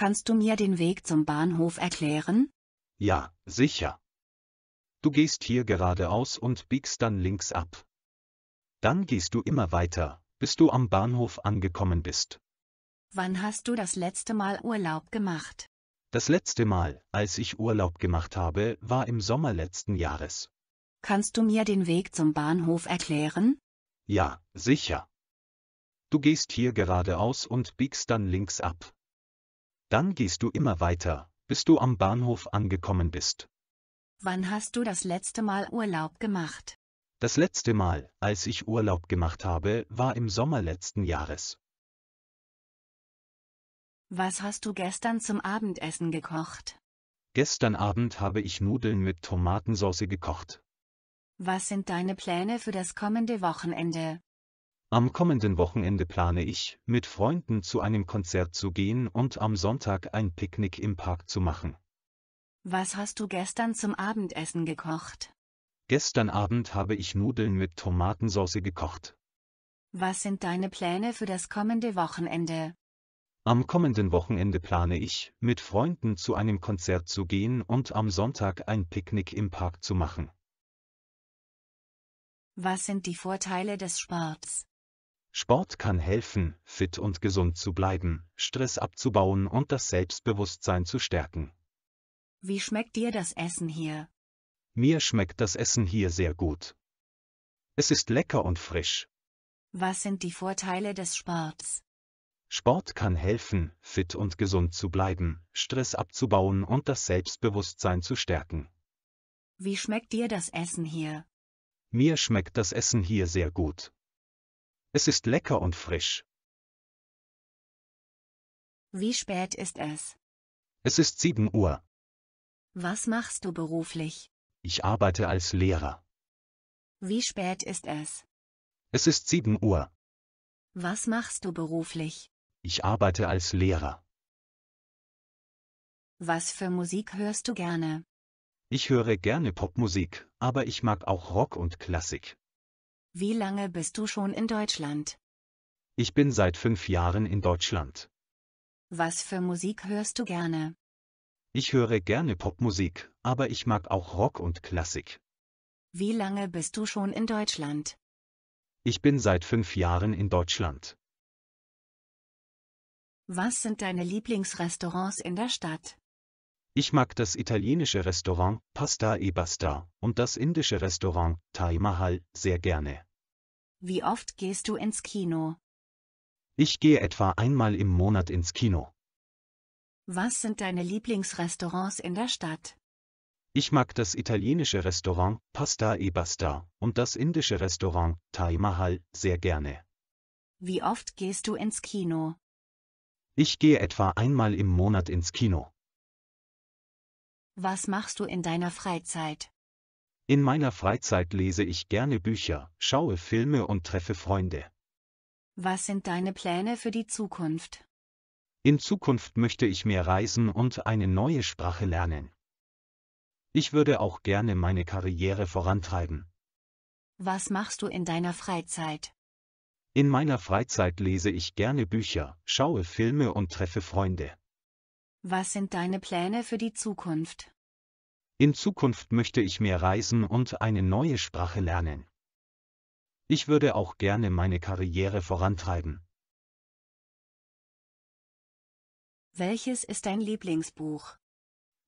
Kannst du mir den Weg zum Bahnhof erklären? Ja, sicher. Du gehst hier geradeaus und biegst dann links ab. Dann gehst du immer weiter, bis du am Bahnhof angekommen bist. Wann hast du das letzte Mal Urlaub gemacht? Das letzte Mal, als ich Urlaub gemacht habe, war im Sommer letzten Jahres. Kannst du mir den Weg zum Bahnhof erklären? Ja, sicher. Du gehst hier geradeaus und biegst dann links ab. Dann gehst du immer weiter, bis du am Bahnhof angekommen bist. Wann hast du das letzte Mal Urlaub gemacht? Das letzte Mal, als ich Urlaub gemacht habe, war im Sommer letzten Jahres. Was hast du gestern zum Abendessen gekocht? Gestern Abend habe ich Nudeln mit Tomatensauce gekocht. Was sind deine Pläne für das kommende Wochenende? Am kommenden Wochenende plane ich, mit Freunden zu einem Konzert zu gehen und am Sonntag ein Picknick im Park zu machen. Was hast du gestern zum Abendessen gekocht? Gestern Abend habe ich Nudeln mit Tomatensauce gekocht. Was sind deine Pläne für das kommende Wochenende? Am kommenden Wochenende plane ich, mit Freunden zu einem Konzert zu gehen und am Sonntag ein Picknick im Park zu machen. Was sind die Vorteile des Sports? Sport kann helfen, fit und gesund zu bleiben, Stress abzubauen und das Selbstbewusstsein zu stärken. Wie schmeckt dir das Essen hier? Mir schmeckt das Essen hier sehr gut. Es ist lecker und frisch. Was sind die Vorteile des Sports? Sport kann helfen, fit und gesund zu bleiben, Stress abzubauen und das Selbstbewusstsein zu stärken. Wie schmeckt dir das Essen hier? Mir schmeckt das Essen hier sehr gut. Es ist lecker und frisch. Wie spät ist es? Es ist 7 Uhr. Was machst du beruflich? Ich arbeite als Lehrer. Wie spät ist es? Es ist 7 Uhr. Was machst du beruflich? Ich arbeite als Lehrer. Was für Musik hörst du gerne? Ich höre gerne Popmusik, aber ich mag auch Rock und Klassik. Wie lange bist du schon in Deutschland? Ich bin seit fünf Jahren in Deutschland. Was für Musik hörst du gerne? Ich höre gerne Popmusik, aber ich mag auch Rock und Klassik. Wie lange bist du schon in Deutschland? Ich bin seit fünf Jahren in Deutschland. Was sind deine Lieblingsrestaurants in der Stadt? Ich mag das italienische Restaurant Pasta e Basta und das indische Restaurant Thai Mahal sehr gerne. Wie oft gehst du ins Kino? Ich gehe etwa einmal im Monat ins Kino. Was sind deine Lieblingsrestaurants in der Stadt? Ich mag das italienische Restaurant Pasta e Basta und das indische Restaurant Thai Mahal sehr gerne. Wie oft gehst du ins Kino? Ich gehe etwa einmal im Monat ins Kino. Was machst du in deiner Freizeit? In meiner Freizeit lese ich gerne Bücher, schaue Filme und treffe Freunde. Was sind deine Pläne für die Zukunft? In Zukunft möchte ich mehr reisen und eine neue Sprache lernen. Ich würde auch gerne meine Karriere vorantreiben. Was machst du in deiner Freizeit? In meiner Freizeit lese ich gerne Bücher, schaue Filme und treffe Freunde. Was sind deine Pläne für die Zukunft? In Zukunft möchte ich mehr reisen und eine neue Sprache lernen. Ich würde auch gerne meine Karriere vorantreiben. Welches ist dein Lieblingsbuch?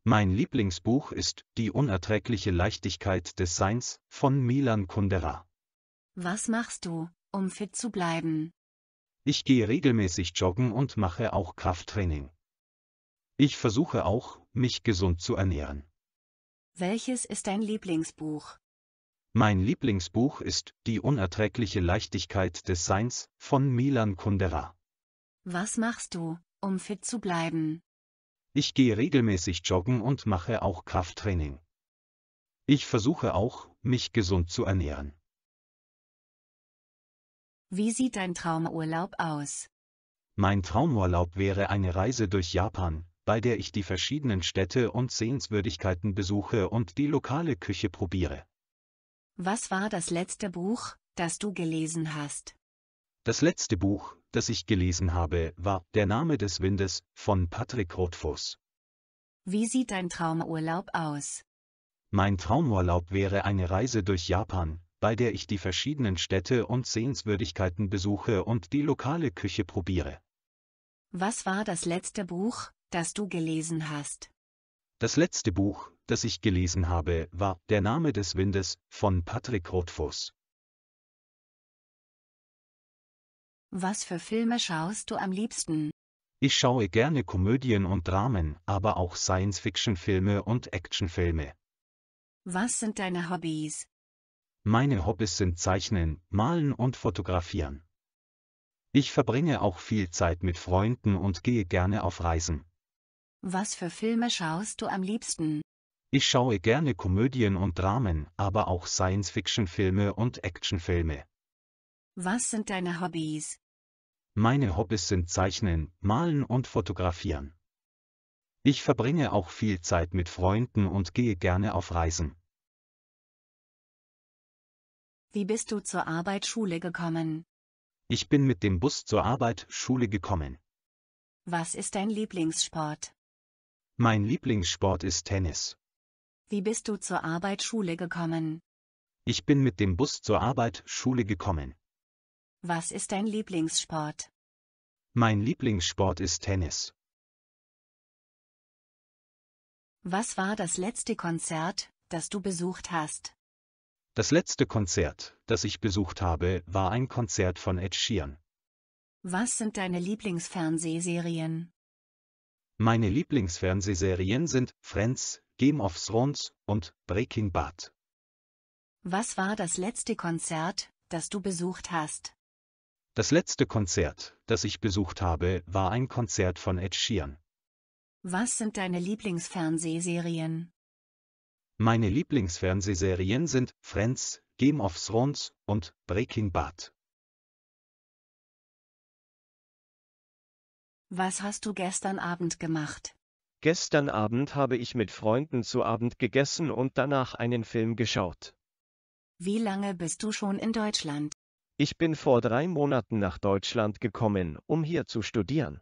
Mein Lieblingsbuch ist Die unerträgliche Leichtigkeit des Seins von Milan Kundera. Was machst du, um fit zu bleiben? Ich gehe regelmäßig joggen und mache auch Krafttraining. Ich versuche auch, mich gesund zu ernähren. Welches ist dein Lieblingsbuch? Mein Lieblingsbuch ist Die unerträgliche Leichtigkeit des Seins von Milan Kundera. Was machst du, um fit zu bleiben? Ich gehe regelmäßig joggen und mache auch Krafttraining. Ich versuche auch, mich gesund zu ernähren. Wie sieht dein Traumurlaub aus? Mein Traumurlaub wäre eine Reise durch Japan, bei der ich die verschiedenen Städte und Sehenswürdigkeiten besuche und die lokale Küche probiere. Was war das letzte Buch, das du gelesen hast? Das letzte Buch, das ich gelesen habe, war Der Name des Windes von Patrick Rothfuss. Wie sieht dein Traumurlaub aus? Mein Traumurlaub wäre eine Reise durch Japan, bei der ich die verschiedenen Städte und Sehenswürdigkeiten besuche und die lokale Küche probiere. Was war das letzte Buch, das du gelesen hast? Das letzte Buch, das ich gelesen habe, war Der Name des Windes von Patrick Rothfuss. Was für Filme schaust du am liebsten? Ich schaue gerne Komödien und Dramen, aber auch Science-Fiction-Filme und Actionfilme. Was sind deine Hobbys? Meine Hobbys sind Zeichnen, Malen und Fotografieren. Ich verbringe auch viel Zeit mit Freunden und gehe gerne auf Reisen. Was für Filme schaust du am liebsten? Ich schaue gerne Komödien und Dramen, aber auch Science-Fiction-Filme und Action-Filme. Was sind deine Hobbys? Meine Hobbys sind Zeichnen, Malen und Fotografieren. Ich verbringe auch viel Zeit mit Freunden und gehe gerne auf Reisen. Wie bist du zur Arbeit Schule gekommen? Ich bin mit dem Bus zur Arbeit Schule gekommen. Was ist dein Lieblingssport? Mein Lieblingssport ist Tennis. Wie bist du zur Arbeitsschule gekommen? Ich bin mit dem Bus zur Arbeitsschule gekommen. Was ist dein Lieblingssport? Mein Lieblingssport ist Tennis. Was war das letzte Konzert, das du besucht hast? Das letzte Konzert, das ich besucht habe, war ein Konzert von Ed Sheeran. Was sind deine Lieblingsfernsehserien? Meine Lieblingsfernsehserien sind Friends, Game of Thrones und Breaking Bad. Was war das letzte Konzert, das du besucht hast? Das letzte Konzert, das ich besucht habe, war ein Konzert von Ed Sheeran. Was sind deine Lieblingsfernsehserien? Meine Lieblingsfernsehserien sind Friends, Game of Thrones und Breaking Bad. Was hast du gestern Abend gemacht? Gestern Abend habe ich mit Freunden zu Abend gegessen und danach einen Film geschaut. Wie lange bist du schon in Deutschland? Ich bin vor drei Monaten nach Deutschland gekommen, um hier zu studieren.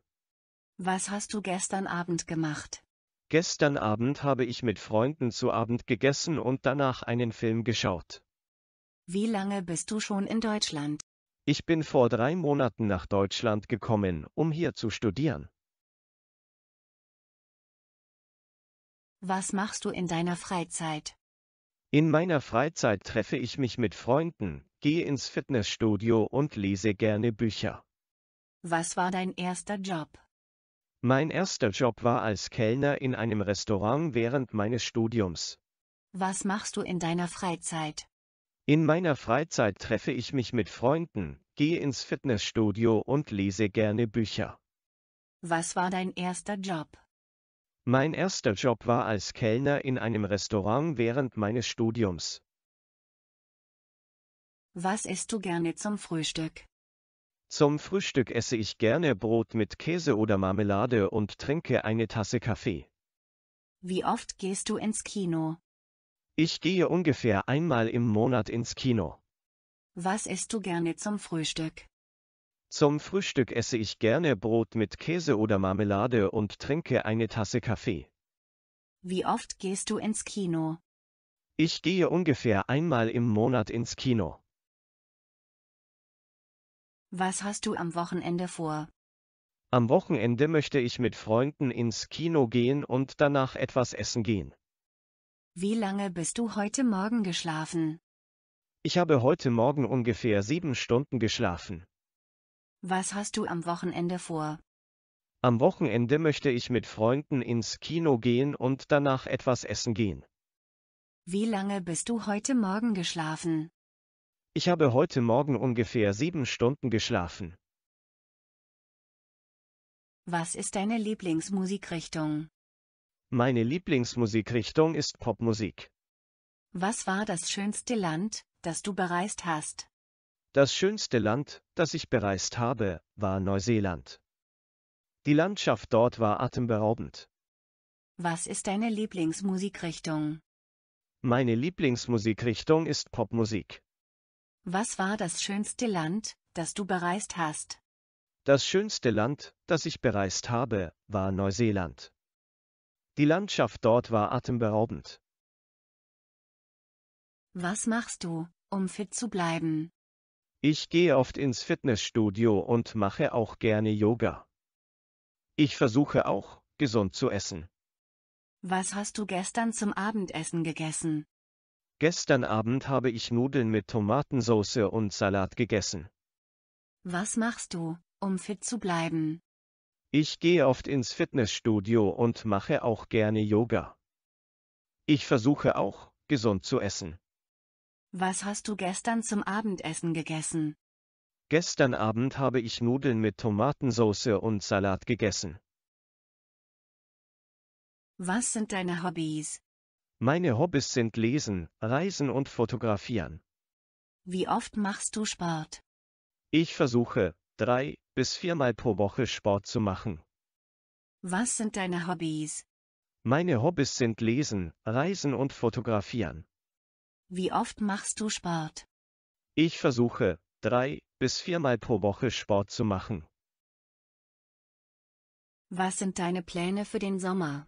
Was hast du gestern Abend gemacht? Gestern Abend habe ich mit Freunden zu Abend gegessen und danach einen Film geschaut. Wie lange bist du schon in Deutschland? Ich bin vor drei Monaten nach Deutschland gekommen, um hier zu studieren. Was machst du in deiner Freizeit? In meiner Freizeit treffe ich mich mit Freunden, gehe ins Fitnessstudio und lese gerne Bücher. Was war dein erster Job? Mein erster Job war als Kellner in einem Restaurant während meines Studiums. Was machst du in deiner Freizeit? In meiner Freizeit treffe ich mich mit Freunden, gehe ins Fitnessstudio und lese gerne Bücher. Was war dein erster Job? Mein erster Job war als Kellner in einem Restaurant während meines Studiums. Was isst du gerne zum Frühstück? Zum Frühstück esse ich gerne Brot mit Käse oder Marmelade und trinke eine Tasse Kaffee. Wie oft gehst du ins Kino? Ich gehe ungefähr einmal im Monat ins Kino. Was isst du gerne zum Frühstück? Zum Frühstück esse ich gerne Brot mit Käse oder Marmelade und trinke eine Tasse Kaffee. Wie oft gehst du ins Kino? Ich gehe ungefähr einmal im Monat ins Kino. Was hast du am Wochenende vor? Am Wochenende möchte ich mit Freunden ins Kino gehen und danach etwas essen gehen. Wie lange bist du heute Morgen geschlafen? Ich habe heute Morgen ungefähr sieben Stunden geschlafen. Was hast du am Wochenende vor? Am Wochenende möchte ich mit Freunden ins Kino gehen und danach etwas essen gehen. Wie lange bist du heute Morgen geschlafen? Ich habe heute Morgen ungefähr sieben Stunden geschlafen. Was ist deine Lieblingsmusikrichtung? Meine Lieblingsmusikrichtung ist Popmusik. Was war das schönste Land, das du bereist hast? Das schönste Land, das ich bereist habe, war Neuseeland. Die Landschaft dort war atemberaubend. Was ist deine Lieblingsmusikrichtung? Meine Lieblingsmusikrichtung ist Popmusik. Was war das schönste Land, das du bereist hast? Das schönste Land, das ich bereist habe, war Neuseeland. Die Landschaft dort war atemberaubend. Was machst du, um fit zu bleiben? Ich gehe oft ins Fitnessstudio und mache auch gerne Yoga. Ich versuche auch, gesund zu essen. Was hast du gestern zum Abendessen gegessen? Gestern Abend habe ich Nudeln mit Tomatensauce und Salat gegessen. Was machst du, um fit zu bleiben? Ich gehe oft ins Fitnessstudio und mache auch gerne Yoga. Ich versuche auch, gesund zu essen. Was hast du gestern zum Abendessen gegessen? Gestern Abend habe ich Nudeln mit Tomatensauce und Salat gegessen. Was sind deine Hobbys? Meine Hobbys sind Lesen, Reisen und Fotografieren. Wie oft machst du Sport? Ich versuche, drei bis viermal pro Woche Sport zu machen. Was sind deine Hobbys? Meine Hobbys sind Lesen, Reisen und Fotografieren. Wie oft machst du Sport? Ich versuche, drei bis viermal pro Woche Sport zu machen. Was sind deine Pläne für den Sommer?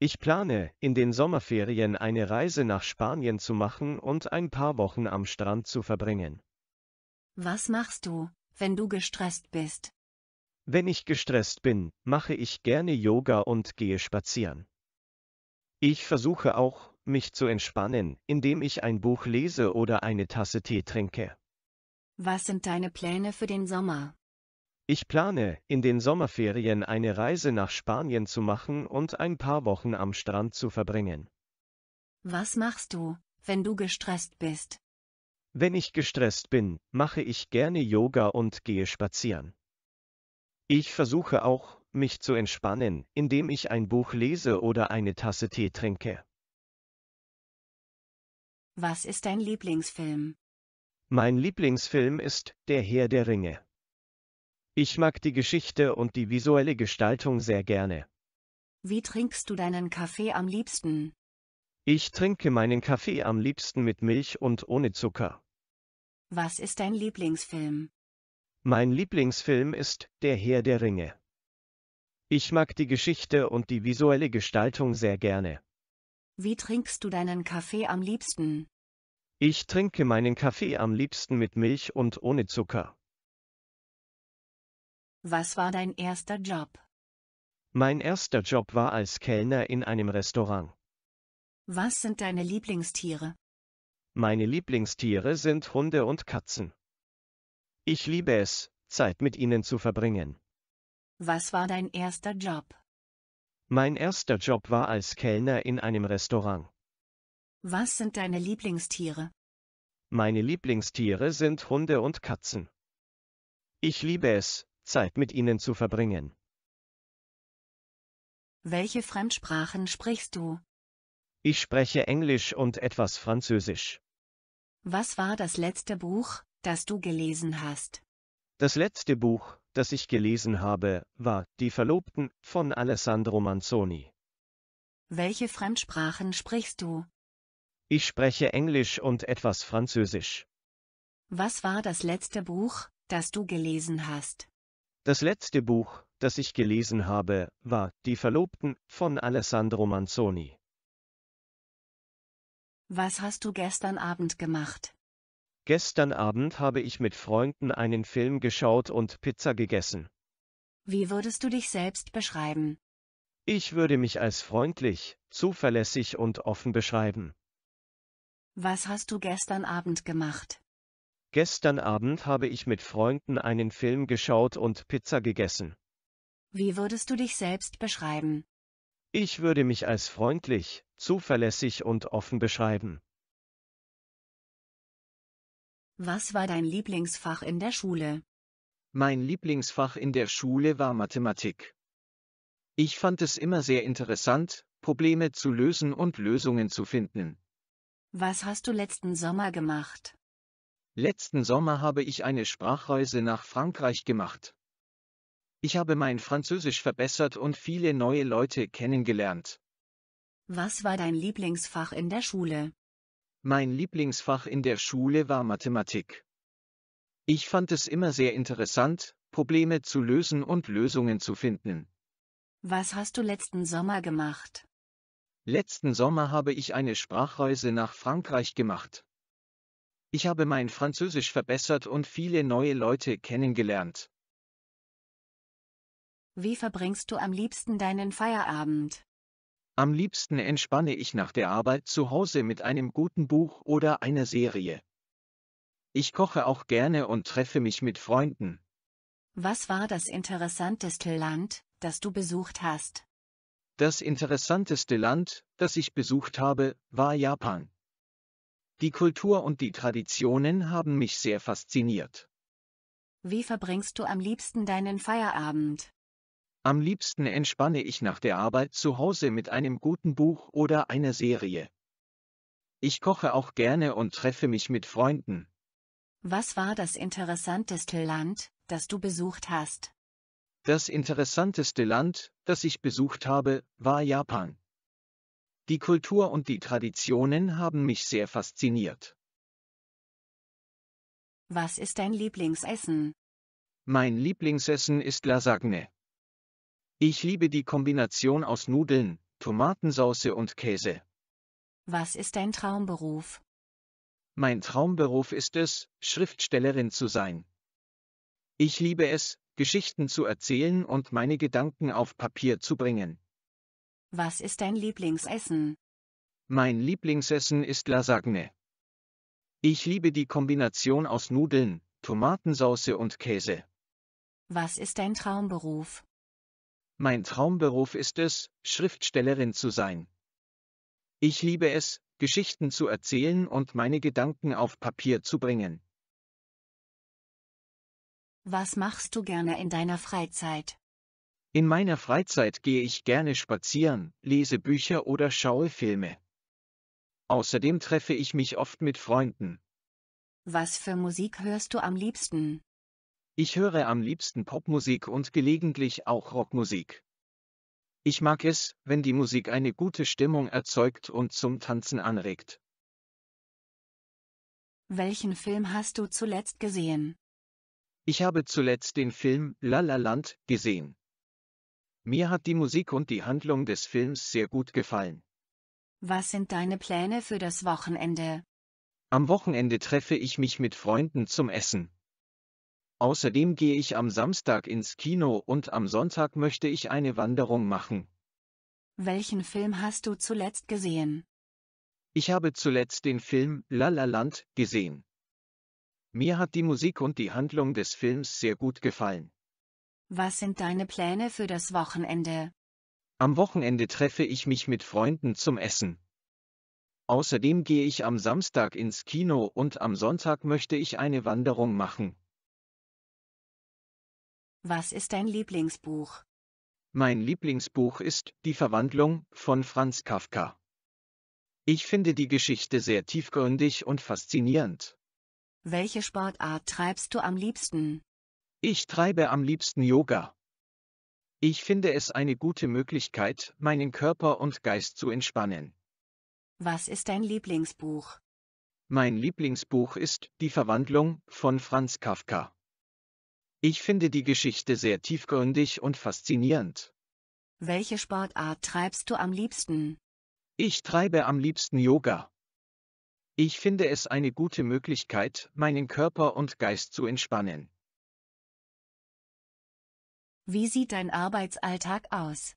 Ich plane, in den Sommerferien eine Reise nach Spanien zu machen und ein paar Wochen am Strand zu verbringen. Was machst du, wenn du gestresst bist? Wenn ich gestresst bin, mache ich gerne Yoga und gehe spazieren. Ich versuche auch, mich zu entspannen, indem ich ein Buch lese oder eine Tasse Tee trinke. Was sind deine Pläne für den Sommer? Ich plane, in den Sommerferien eine Reise nach Spanien zu machen und ein paar Wochen am Strand zu verbringen. Was machst du, wenn du gestresst bist? Wenn ich gestresst bin, mache ich gerne Yoga und gehe spazieren. Ich versuche auch, mich zu entspannen, indem ich ein Buch lese oder eine Tasse Tee trinke. Was ist dein Lieblingsfilm? Mein Lieblingsfilm ist Der Herr der Ringe. Ich mag die Geschichte und die visuelle Gestaltung sehr gerne. Wie trinkst du deinen Kaffee am liebsten? Ich trinke meinen Kaffee am liebsten mit Milch und ohne Zucker. Was ist dein Lieblingsfilm? Mein Lieblingsfilm ist Der Herr der Ringe. Ich mag die Geschichte und die visuelle Gestaltung sehr gerne. Wie trinkst du deinen Kaffee am liebsten? Ich trinke meinen Kaffee am liebsten mit Milch und ohne Zucker. Was war dein erster Job? Mein erster Job war als Kellner in einem Restaurant. Was sind deine Lieblingstiere? Meine Lieblingstiere sind Hunde und Katzen. Ich liebe es, Zeit mit ihnen zu verbringen. Was war dein erster Job? Mein erster Job war als Kellner in einem Restaurant. Was sind deine Lieblingstiere? Meine Lieblingstiere sind Hunde und Katzen. Ich liebe es, Zeit mit ihnen zu verbringen. Welche Fremdsprachen sprichst du? Ich spreche Englisch und etwas Französisch. Was war das letzte Buch, das du gelesen hast? Das letzte Buch, das ich gelesen habe, war Die Verlobten von Alessandro Manzoni. Welche Fremdsprachen sprichst du? Ich spreche Englisch und etwas Französisch. Was war das letzte Buch, das du gelesen hast? Das letzte Buch, das ich gelesen habe, war Die Verlobten von Alessandro Manzoni. Was hast du gestern Abend gemacht? Gestern Abend habe ich mit Freunden einen Film geschaut und Pizza gegessen. Wie würdest du dich selbst beschreiben? Ich würde mich als freundlich, zuverlässig und offen beschreiben. Was hast du gestern Abend gemacht? Gestern Abend habe ich mit Freunden einen Film geschaut und Pizza gegessen. Wie würdest du dich selbst beschreiben? Ich würde mich als freundlich, zuverlässig und offen beschreiben. Was war dein Lieblingsfach in der Schule? Mein Lieblingsfach in der Schule war Mathematik. Ich fand es immer sehr interessant, Probleme zu lösen und Lösungen zu finden. Was hast du letzten Sommer gemacht? Letzten Sommer habe ich eine Sprachreise nach Frankreich gemacht. Ich habe mein Französisch verbessert und viele neue Leute kennengelernt. Was war dein Lieblingsfach in der Schule? Mein Lieblingsfach in der Schule war Mathematik. Ich fand es immer sehr interessant, Probleme zu lösen und Lösungen zu finden. Was hast du letzten Sommer gemacht? Letzten Sommer habe ich eine Sprachreise nach Frankreich gemacht. Ich habe mein Französisch verbessert und viele neue Leute kennengelernt. Wie verbringst du am liebsten deinen Feierabend? Am liebsten entspanne ich nach der Arbeit zu Hause mit einem guten Buch oder einer Serie. Ich koche auch gerne und treffe mich mit Freunden. Was war das interessanteste Land, das du besucht hast? Das interessanteste Land, das ich besucht habe, war Japan. Die Kultur und die Traditionen haben mich sehr fasziniert. Wie verbringst du am liebsten deinen Feierabend? Am liebsten entspanne ich nach der Arbeit zu Hause mit einem guten Buch oder einer Serie. Ich koche auch gerne und treffe mich mit Freunden. Was war das interessanteste Land, das du besucht hast? Das interessanteste Land, das ich besucht habe, war Japan. Die Kultur und die Traditionen haben mich sehr fasziniert. Was ist dein Lieblingsessen? Mein Lieblingsessen ist Lasagne. Ich liebe die Kombination aus Nudeln, Tomatensauce und Käse. Was ist dein Traumberuf? Mein Traumberuf ist es, Schriftstellerin zu sein. Ich liebe es, Geschichten zu erzählen und meine Gedanken auf Papier zu bringen. Was ist dein Lieblingsessen? Mein Lieblingsessen ist Lasagne. Ich liebe die Kombination aus Nudeln, Tomatensauce und Käse. Was ist dein Traumberuf? Mein Traumberuf ist es, Schriftstellerin zu sein. Ich liebe es, Geschichten zu erzählen und meine Gedanken auf Papier zu bringen. Was machst du gerne in deiner Freizeit? In meiner Freizeit gehe ich gerne spazieren, lese Bücher oder schaue Filme. Außerdem treffe ich mich oft mit Freunden. Was für Musik hörst du am liebsten? Ich höre am liebsten Popmusik und gelegentlich auch Rockmusik. Ich mag es, wenn die Musik eine gute Stimmung erzeugt und zum Tanzen anregt. Welchen Film hast du zuletzt gesehen? Ich habe zuletzt den Film La La Land gesehen. Mir hat die Musik und die Handlung des Films sehr gut gefallen. Was sind deine Pläne für das Wochenende? Am Wochenende treffe ich mich mit Freunden zum Essen. Außerdem gehe ich am Samstag ins Kino und am Sonntag möchte ich eine Wanderung machen. Welchen Film hast du zuletzt gesehen? Ich habe zuletzt den Film La La Land gesehen. Mir hat die Musik und die Handlung des Films sehr gut gefallen. Was sind deine Pläne für das Wochenende? Am Wochenende treffe ich mich mit Freunden zum Essen. Außerdem gehe ich am Samstag ins Kino und am Sonntag möchte ich eine Wanderung machen. Was ist dein Lieblingsbuch? Mein Lieblingsbuch ist Die Verwandlung von Franz Kafka. Ich finde die Geschichte sehr tiefgründig und faszinierend. Welche Sportart treibst du am liebsten? Ich treibe am liebsten Yoga. Ich finde es eine gute Möglichkeit, meinen Körper und Geist zu entspannen. Was ist dein Lieblingsbuch? Mein Lieblingsbuch ist Die Verwandlung von Franz Kafka. Ich finde die Geschichte sehr tiefgründig und faszinierend. Welche Sportart treibst du am liebsten? Ich treibe am liebsten Yoga. Ich finde es eine gute Möglichkeit, meinen Körper und Geist zu entspannen. Wie sieht dein Arbeitsalltag aus?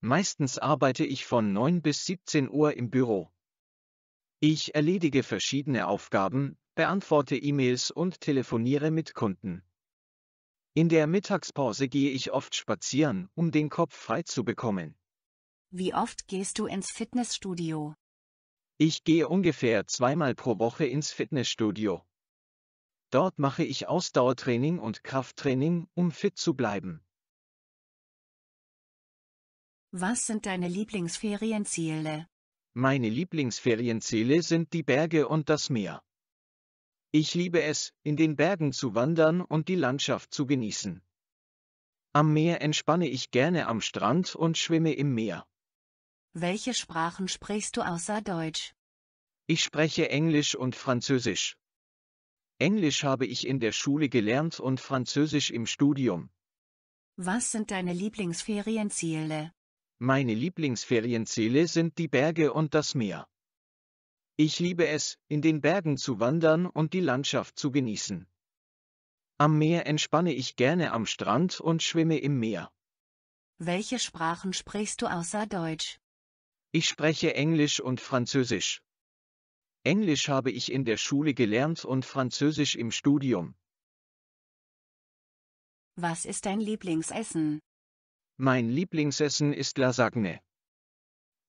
Meistens arbeite ich von 9 bis 17 Uhr im Büro. Ich erledige verschiedene Aufgaben, beantworte E-Mails und telefoniere mit Kunden. In der Mittagspause gehe ich oft spazieren, um den Kopf frei zu bekommen. Wie oft gehst du ins Fitnessstudio? Ich gehe ungefähr zweimal pro Woche ins Fitnessstudio. Dort mache ich Ausdauertraining und Krafttraining, um fit zu bleiben. Was sind deine Lieblingsferienziele? Meine Lieblingsferienziele sind die Berge und das Meer. Ich liebe es, in den Bergen zu wandern und die Landschaft zu genießen. Am Meer entspanne ich gerne am Strand und schwimme im Meer. Welche Sprachen sprichst du außer Deutsch? Ich spreche Englisch und Französisch. Englisch habe ich in der Schule gelernt und Französisch im Studium. Was sind deine Lieblingsferienziele? Meine Lieblingsferienziele sind die Berge und das Meer. Ich liebe es, in den Bergen zu wandern und die Landschaft zu genießen. Am Meer entspanne ich gerne am Strand und schwimme im Meer. Welche Sprachen sprichst du außer Deutsch? Ich spreche Englisch und Französisch. Englisch habe ich in der Schule gelernt und Französisch im Studium. Was ist dein Lieblingsessen? Mein Lieblingsessen ist Lasagne.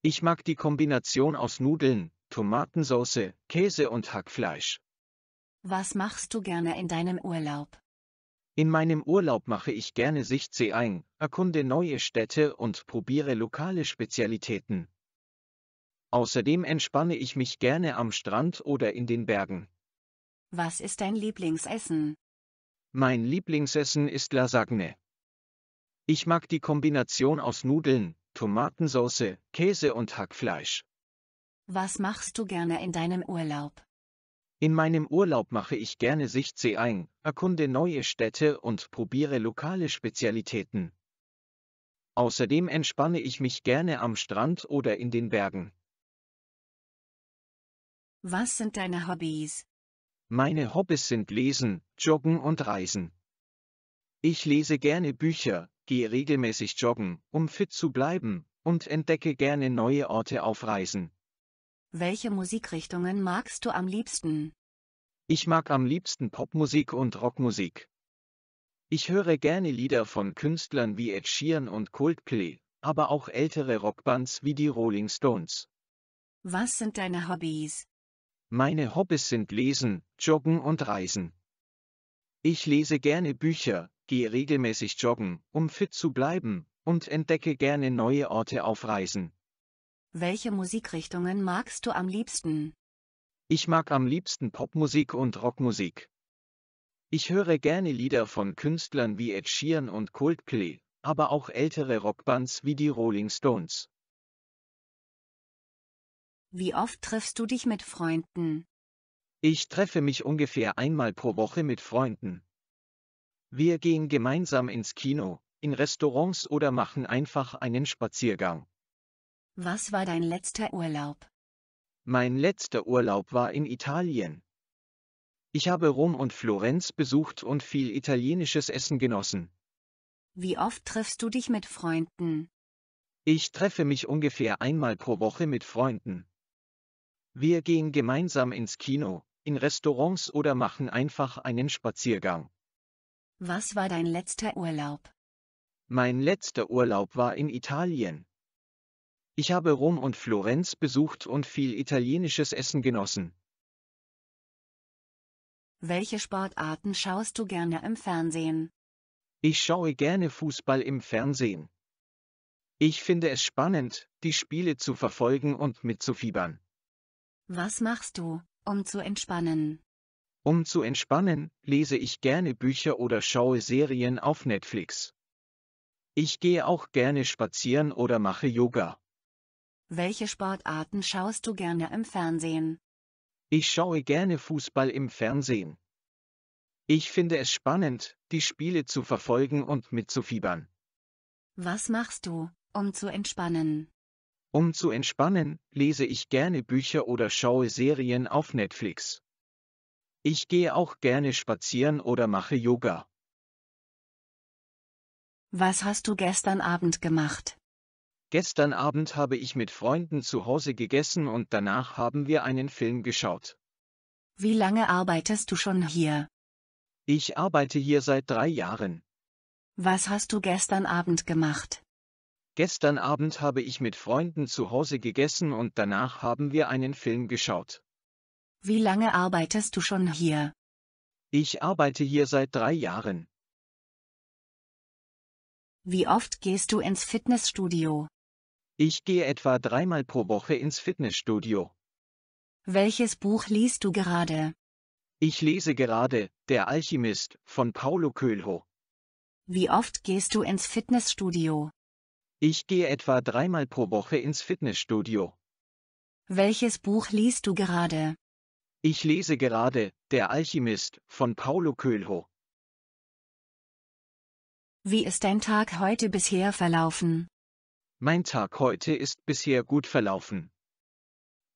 Ich mag die Kombination aus Nudeln, Tomatensauce, Käse und Hackfleisch. Was machst du gerne in deinem Urlaub? In meinem Urlaub mache ich gerne Sichtsee ein, erkunde neue Städte und probiere lokale Spezialitäten. Außerdem entspanne ich mich gerne am Strand oder in den Bergen. Was ist dein Lieblingsessen? Mein Lieblingsessen ist Lasagne. Ich mag die Kombination aus Nudeln, Tomatensauce, Käse und Hackfleisch. Was machst du gerne in deinem Urlaub? In meinem Urlaub mache ich gerne Sichtsee ein, erkunde neue Städte und probiere lokale Spezialitäten. Außerdem entspanne ich mich gerne am Strand oder in den Bergen. Was sind deine Hobbys? Meine Hobbys sind Lesen, Joggen und Reisen. Ich lese gerne Bücher, gehe regelmäßig joggen, um fit zu bleiben, und entdecke gerne neue Orte auf Reisen. Welche Musikrichtungen magst du am liebsten? Ich mag am liebsten Popmusik und Rockmusik. Ich höre gerne Lieder von Künstlern wie Ed Sheeran und Coldplay, aber auch ältere Rockbands wie die Rolling Stones. Was sind deine Hobbys? Meine Hobbys sind Lesen, Joggen und Reisen. Ich lese gerne Bücher, gehe regelmäßig joggen, um fit zu bleiben, und entdecke gerne neue Orte auf Reisen. Welche Musikrichtungen magst du am liebsten? Ich mag am liebsten Popmusik und Rockmusik. Ich höre gerne Lieder von Künstlern wie Ed Sheeran und Coldplay, aber auch ältere Rockbands wie die Rolling Stones. Wie oft triffst du dich mit Freunden? Ich treffe mich ungefähr einmal pro Woche mit Freunden. Wir gehen gemeinsam ins Kino, in Restaurants oder machen einfach einen Spaziergang. Was war dein letzter Urlaub? Mein letzter Urlaub war in Italien. Ich habe Rom und Florenz besucht und viel italienisches Essen genossen. Wie oft triffst du dich mit Freunden? Ich treffe mich ungefähr einmal pro Woche mit Freunden. Wir gehen gemeinsam ins Kino, in Restaurants oder machen einfach einen Spaziergang. Was war dein letzter Urlaub? Mein letzter Urlaub war in Italien. Ich habe Rom und Florenz besucht und viel italienisches Essen genossen. Welche Sportarten schaust du gerne im Fernsehen? Ich schaue gerne Fußball im Fernsehen. Ich finde es spannend, die Spiele zu verfolgen und mitzufiebern. Was machst du, um zu entspannen? Um zu entspannen, lese ich gerne Bücher oder schaue Serien auf Netflix. Ich gehe auch gerne spazieren oder mache Yoga. Welche Sportarten schaust du gerne im Fernsehen? Ich schaue gerne Fußball im Fernsehen. Ich finde es spannend, die Spiele zu verfolgen und mitzufiebern. Was machst du, um zu entspannen? Um zu entspannen, lese ich gerne Bücher oder schaue Serien auf Netflix. Ich gehe auch gerne spazieren oder mache Yoga. Was hast du gestern Abend gemacht? Gestern Abend habe ich mit Freunden zu Hause gegessen und danach haben wir einen Film geschaut. Wie lange arbeitest du schon hier? Ich arbeite hier seit drei Jahren. Was hast du gestern Abend gemacht? Gestern Abend habe ich mit Freunden zu Hause gegessen und danach haben wir einen Film geschaut. Wie lange arbeitest du schon hier? Ich arbeite hier seit drei Jahren. Wie oft gehst du ins Fitnessstudio? Ich gehe etwa dreimal pro Woche ins Fitnessstudio. Welches Buch liest du gerade? Ich lese gerade Der Alchemist von Paulo Coelho. Wie oft gehst du ins Fitnessstudio? Ich gehe etwa dreimal pro Woche ins Fitnessstudio. Welches Buch liest du gerade? Ich lese gerade Der Alchemist von Paulo Coelho. Wie ist dein Tag heute bisher verlaufen? Mein Tag heute ist bisher gut verlaufen.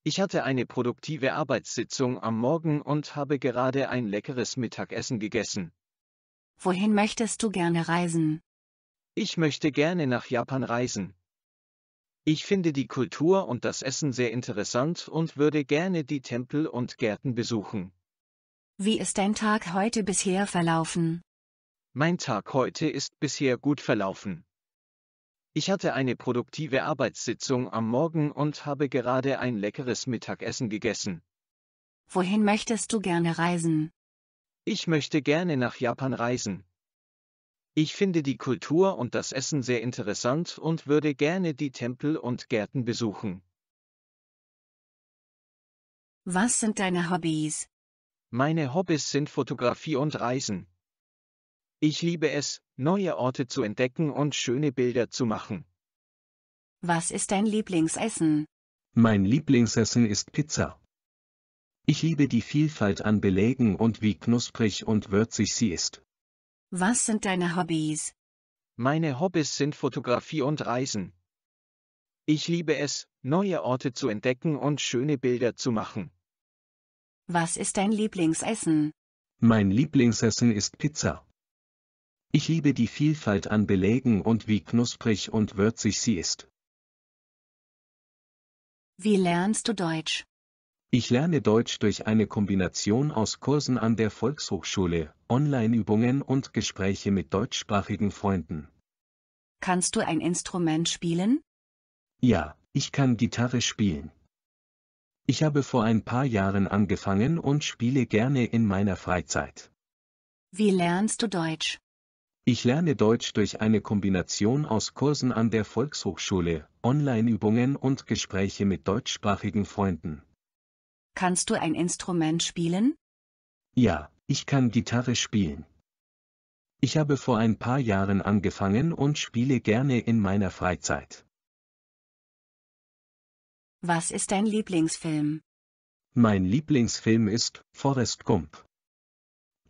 Ich hatte eine produktive Arbeitssitzung am Morgen und habe gerade ein leckeres Mittagessen gegessen. Wohin möchtest du gerne reisen? Ich möchte gerne nach Japan reisen. Ich finde die Kultur und das Essen sehr interessant und würde gerne die Tempel und Gärten besuchen. Wie ist dein Tag heute bisher verlaufen? Mein Tag heute ist bisher gut verlaufen. Ich hatte eine produktive Arbeitssitzung am Morgen und habe gerade ein leckeres Mittagessen gegessen. Wohin möchtest du gerne reisen? Ich möchte gerne nach Japan reisen. Ich finde die Kultur und das Essen sehr interessant und würde gerne die Tempel und Gärten besuchen. Was sind deine Hobbys? Meine Hobbys sind Fotografie und Reisen. Ich liebe es, neue Orte zu entdecken und schöne Bilder zu machen. Was ist dein Lieblingsessen? Mein Lieblingsessen ist Pizza. Ich liebe die Vielfalt an Belägen und wie knusprig und würzig sie ist. Was sind deine Hobbys? Meine Hobbys sind Fotografie und Reisen. Ich liebe es, neue Orte zu entdecken und schöne Bilder zu machen. Was ist dein Lieblingsessen? Mein Lieblingsessen ist Pizza. Ich liebe die Vielfalt an Belägen und wie knusprig und würzig sie ist. Wie lernst du Deutsch? Ich lerne Deutsch durch eine Kombination aus Kursen an der Volkshochschule, Online-Übungen und Gespräche mit deutschsprachigen Freunden. Kannst du ein Instrument spielen? Ja, ich kann Gitarre spielen. Ich habe vor ein paar Jahren angefangen und spiele gerne in meiner Freizeit. Wie lernst du Deutsch? Ich lerne Deutsch durch eine Kombination aus Kursen an der Volkshochschule, Online-Übungen und Gespräche mit deutschsprachigen Freunden. Kannst du ein Instrument spielen? Ja, ich kann Gitarre spielen. Ich habe vor ein paar Jahren angefangen und spiele gerne in meiner Freizeit. Was ist dein Lieblingsfilm? Mein Lieblingsfilm ist Forrest Gump.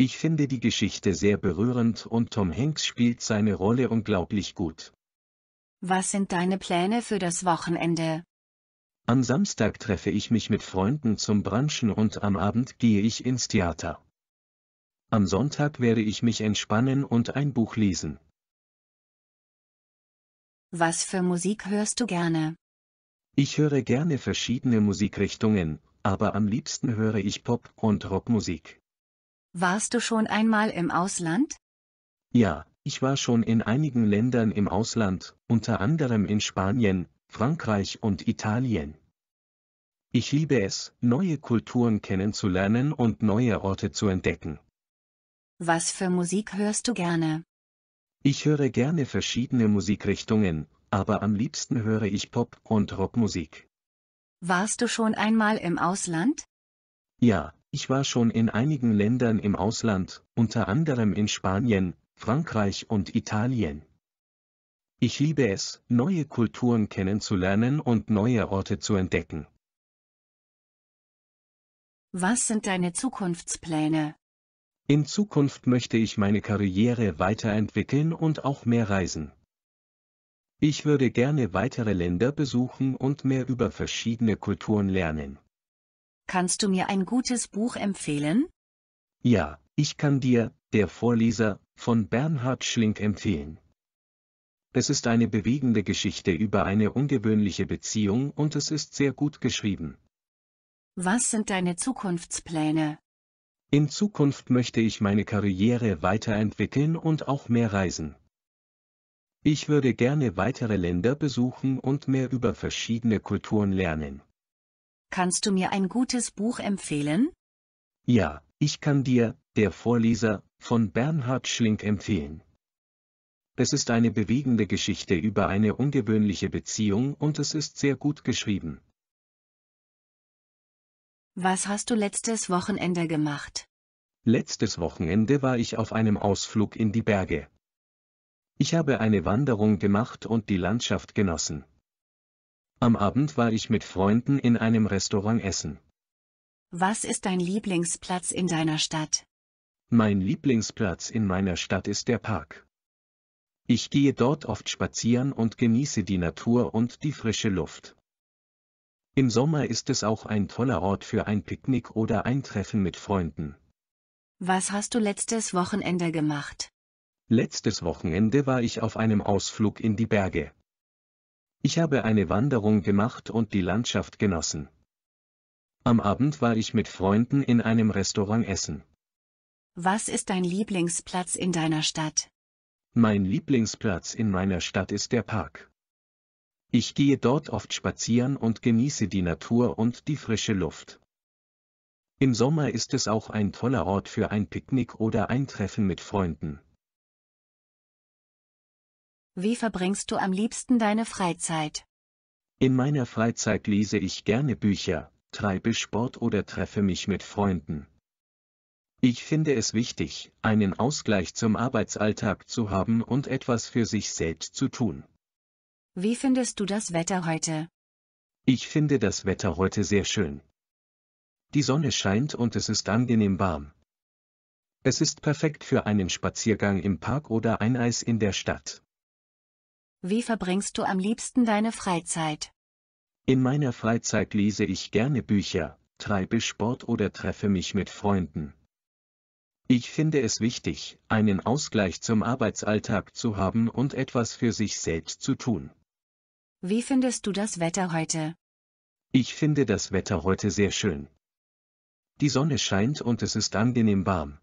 Ich finde die Geschichte sehr berührend und Tom Hanks spielt seine Rolle unglaublich gut. Was sind deine Pläne für das Wochenende? Am Samstag treffe ich mich mit Freunden zum Branchen und am Abend gehe ich ins Theater. Am Sonntag werde ich mich entspannen und ein Buch lesen. Was für Musik hörst du gerne? Ich höre gerne verschiedene Musikrichtungen, aber am liebsten höre ich Pop- und Rockmusik. Warst du schon einmal im Ausland? Ja, ich war schon in einigen Ländern im Ausland, unter anderem in Spanien, Frankreich und Italien. Ich liebe es, neue Kulturen kennenzulernen und neue Orte zu entdecken. Was für Musik hörst du gerne? Ich höre gerne verschiedene Musikrichtungen, aber am liebsten höre ich Pop- und Rockmusik. Warst du schon einmal im Ausland? Ja, ich war schon in einigen Ländern im Ausland, unter anderem in Spanien, Frankreich und Italien. Ich liebe es, neue Kulturen kennenzulernen und neue Orte zu entdecken. Was sind deine Zukunftspläne? In Zukunft möchte ich meine Karriere weiterentwickeln und auch mehr reisen. Ich würde gerne weitere Länder besuchen und mehr über verschiedene Kulturen lernen. Kannst du mir ein gutes Buch empfehlen? Ja, ich kann dir, der Vorleser, von Bernhard Schlink empfehlen. Es ist eine bewegende Geschichte über eine ungewöhnliche Beziehung und es ist sehr gut geschrieben. Was sind deine Zukunftspläne? In Zukunft möchte ich meine Karriere weiterentwickeln und auch mehr reisen. Ich würde gerne weitere Länder besuchen und mehr über verschiedene Kulturen lernen. Kannst du mir ein gutes Buch empfehlen? Ja, ich kann dir, der Vorleser, von Bernhard Schlink empfehlen. Es ist eine bewegende Geschichte über eine ungewöhnliche Beziehung und es ist sehr gut geschrieben. Was hast du letztes Wochenende gemacht? Letztes Wochenende war ich auf einem Ausflug in die Berge. Ich habe eine Wanderung gemacht und die Landschaft genossen. Am Abend war ich mit Freunden in einem Restaurant essen. Was ist dein Lieblingsplatz in deiner Stadt? Mein Lieblingsplatz in meiner Stadt ist der Park. Ich gehe dort oft spazieren und genieße die Natur und die frische Luft. Im Sommer ist es auch ein toller Ort für ein Picknick oder ein Treffen mit Freunden. Was hast du letztes Wochenende gemacht? Letztes Wochenende war ich auf einem Ausflug in die Berge. Ich habe eine Wanderung gemacht und die Landschaft genossen. Am Abend war ich mit Freunden in einem Restaurant essen. Was ist dein Lieblingsplatz in deiner Stadt? Mein Lieblingsplatz in meiner Stadt ist der Park. Ich gehe dort oft spazieren und genieße die Natur und die frische Luft. Im Sommer ist es auch ein toller Ort für ein Picknick oder ein Treffen mit Freunden. Wie verbringst du am liebsten deine Freizeit? In meiner Freizeit lese ich gerne Bücher, treibe Sport oder treffe mich mit Freunden. Ich finde es wichtig, einen Ausgleich zum Arbeitsalltag zu haben und etwas für sich selbst zu tun. Wie findest du das Wetter heute? Ich finde das Wetter heute sehr schön. Die Sonne scheint und es ist angenehm warm. Es ist perfekt für einen Spaziergang im Park oder ein Eis in der Stadt. Wie verbringst du am liebsten deine Freizeit? In meiner Freizeit lese ich gerne Bücher, treibe Sport oder treffe mich mit Freunden. Ich finde es wichtig, einen Ausgleich zum Arbeitsalltag zu haben und etwas für sich selbst zu tun. Wie findest du das Wetter heute? Ich finde das Wetter heute sehr schön. Die Sonne scheint und es ist angenehm warm.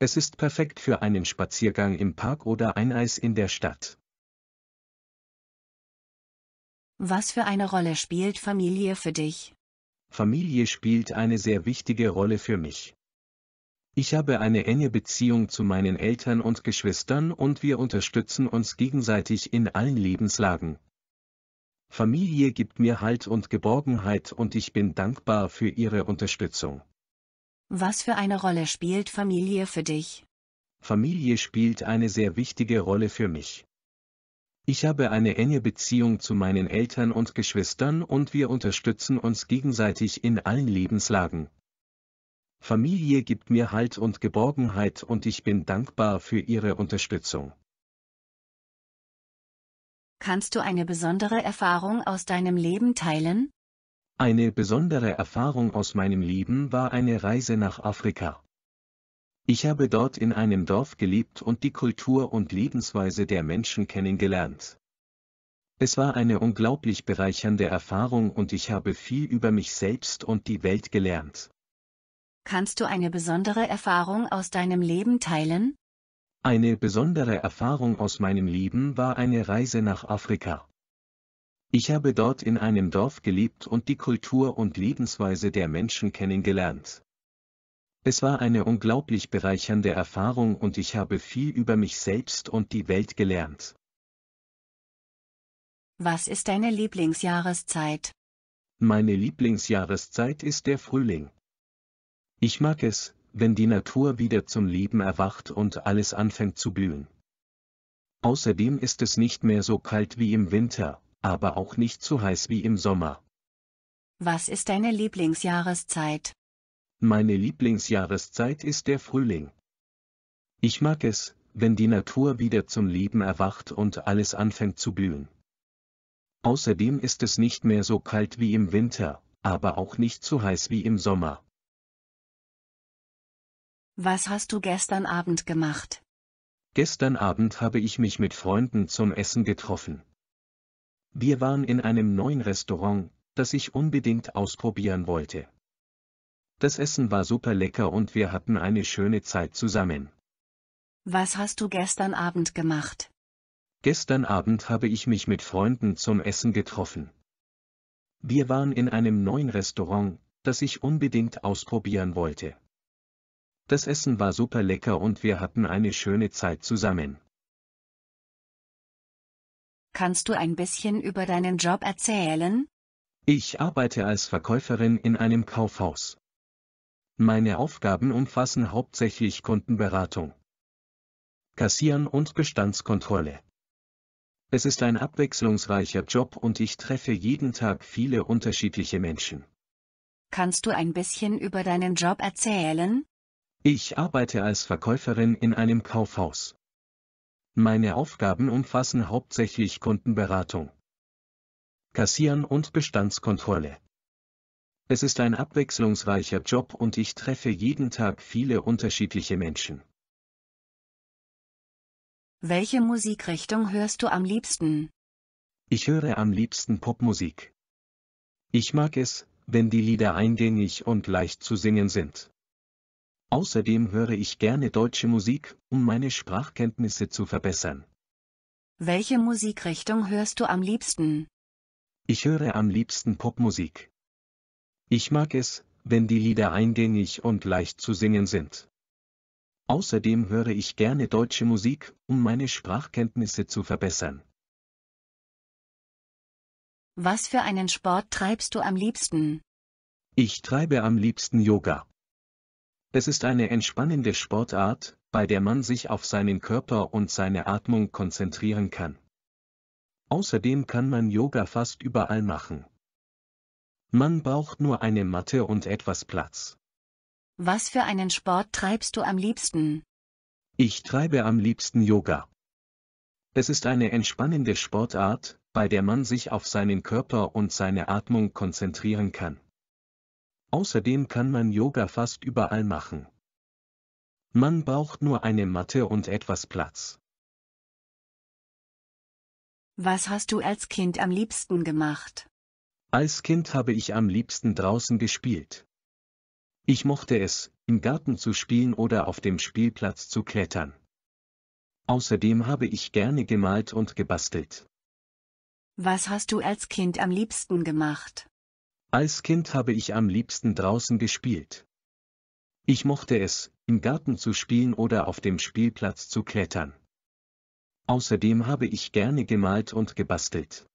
Es ist perfekt für einen Spaziergang im Park oder ein Eis in der Stadt. Was für eine Rolle spielt Familie für dich? Familie spielt eine sehr wichtige Rolle für mich. Ich habe eine enge Beziehung zu meinen Eltern und Geschwistern und wir unterstützen uns gegenseitig in allen Lebenslagen. Familie gibt mir Halt und Geborgenheit und ich bin dankbar für ihre Unterstützung. Was für eine Rolle spielt Familie für dich? Familie spielt eine sehr wichtige Rolle für mich. Ich habe eine enge Beziehung zu meinen Eltern und Geschwistern und wir unterstützen uns gegenseitig in allen Lebenslagen. Familie gibt mir Halt und Geborgenheit und ich bin dankbar für ihre Unterstützung. Kannst du eine besondere Erfahrung aus deinem Leben teilen? Eine besondere Erfahrung aus meinem Leben war eine Reise nach Afrika. Ich habe dort in einem Dorf gelebt und die Kultur und Lebensweise der Menschen kennengelernt. Es war eine unglaublich bereichernde Erfahrung und ich habe viel über mich selbst und die Welt gelernt. Kannst du eine besondere Erfahrung aus deinem Leben teilen? Eine besondere Erfahrung aus meinem Leben war eine Reise nach Afrika. Ich habe dort in einem Dorf gelebt und die Kultur und Lebensweise der Menschen kennengelernt. Es war eine unglaublich bereichernde Erfahrung und ich habe viel über mich selbst und die Welt gelernt. Was ist deine Lieblingsjahreszeit? Meine Lieblingsjahreszeit ist der Frühling. Ich mag es, wenn die Natur wieder zum Leben erwacht und alles anfängt zu blühen. Außerdem ist es nicht mehr so kalt wie im Winter, aber auch nicht so heiß wie im Sommer. Was ist deine Lieblingsjahreszeit? Meine Lieblingsjahreszeit ist der Frühling. Ich mag es, wenn die Natur wieder zum Leben erwacht und alles anfängt zu blühen. Außerdem ist es nicht mehr so kalt wie im Winter, aber auch nicht so heiß wie im Sommer. Was hast du gestern Abend gemacht? Gestern Abend habe ich mich mit Freunden zum Essen getroffen. Wir waren in einem neuen Restaurant, das ich unbedingt ausprobieren wollte. Das Essen war super lecker und wir hatten eine schöne Zeit zusammen. Was hast du gestern Abend gemacht? Gestern Abend habe ich mich mit Freunden zum Essen getroffen. Wir waren in einem neuen Restaurant, das ich unbedingt ausprobieren wollte. Das Essen war super lecker und wir hatten eine schöne Zeit zusammen. Kannst du ein bisschen über deinen Job erzählen? Ich arbeite als Verkäuferin in einem Kaufhaus. Meine Aufgaben umfassen hauptsächlich Kundenberatung, Kassieren und Bestandskontrolle. Es ist ein abwechslungsreicher Job und ich treffe jeden Tag viele unterschiedliche Menschen. Kannst du ein bisschen über deinen Job erzählen? Ich arbeite als Verkäuferin in einem Kaufhaus. Meine Aufgaben umfassen hauptsächlich Kundenberatung, Kassieren und Bestandskontrolle. Es ist ein abwechslungsreicher Job und ich treffe jeden Tag viele unterschiedliche Menschen. Welche Musikrichtung hörst du am liebsten? Ich höre am liebsten Popmusik. Ich mag es, wenn die Lieder eingängig und leicht zu singen sind. Außerdem höre ich gerne deutsche Musik, um meine Sprachkenntnisse zu verbessern. Welche Musikrichtung hörst du am liebsten? Ich höre am liebsten Popmusik. Ich mag es, wenn die Lieder eingängig und leicht zu singen sind. Außerdem höre ich gerne deutsche Musik, um meine Sprachkenntnisse zu verbessern. Was für einen Sport treibst du am liebsten? Ich treibe am liebsten Yoga. Es ist eine entspannende Sportart, bei der man sich auf seinen Körper und seine Atmung konzentrieren kann. Außerdem kann man Yoga fast überall machen, man braucht nur eine Matte und etwas Platz. Was für einen Sport treibst du am liebsten? Ich treibe am liebsten Yoga. Es ist eine entspannende Sportart, bei der man sich auf seinen Körper und seine Atmung konzentrieren kann. Außerdem kann man Yoga fast überall machen. Man braucht nur eine Matte und etwas Platz. Was hast du als Kind am liebsten gemacht? Als Kind habe ich am liebsten draußen gespielt. Ich mochte es, im Garten zu spielen oder auf dem Spielplatz zu klettern. Außerdem habe ich gerne gemalt und gebastelt. Was hast du als Kind am liebsten gemacht? Als Kind habe ich am liebsten draußen gespielt. Ich mochte es, im Garten zu spielen oder auf dem Spielplatz zu klettern. Außerdem habe ich gerne gemalt und gebastelt.